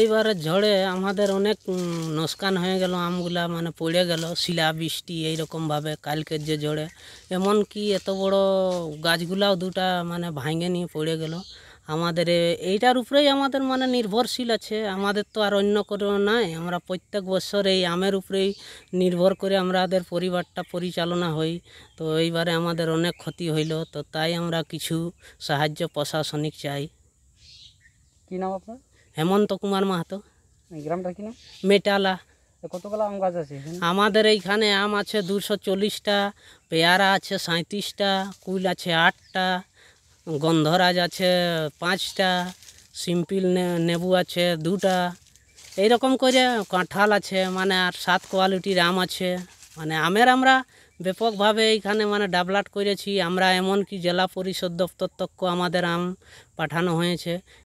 এইবারে ঝড়ে আমাদের অনেক নস্কান হয়ে গেল আমগুলা মানে পড়ে গেল শিলা বৃষ্টি এইরকমভাবে কালকের যে ঝড়ে এমন কি এত বড় গাছগুলাও দুটা মানে ভাঙে নিয়ে পড়ে গেল আমাদের এইটার উপরেই আমাদের মানে নির্ভরশীল আছে আমাদের তো আর অন্য কোনো নাই আমরা প্রত্যেক বছর এই আমের উপরেই নির্ভর করে আমাদের পরিবারটা পরিচালনা হই তো এইবারে আমাদের অনেক ক্ষতি হইল তো তাই আমরা কিছু সাহায্য প্রশাসনিক চাই কী নাম আপনার হেমন্ত কুমার মাহাতো গ্রামটা কিনা মেটালা কতগুলো আম গাছ আছে আমাদের এইখানে আম আছে দুশো চল্লিশটা পেয়ারা আছে সাঁত্রিশটা কুল আছে আটটা গন্ধরাজ আছে পাঁচটা সিম্পিল নেবু আছে দুটা এইরকম করে কাঁঠাল আছে মানে আর সাত কোয়ালিটির আম আছে মানে আমের আমরা ব্যাপকভাবে এইখানে মানে ডাবলাট করেছি আমরা এমনকি জেলা পরিষদ দপ্তর তক্ষ আমাদের আম পাঠানো হয়েছে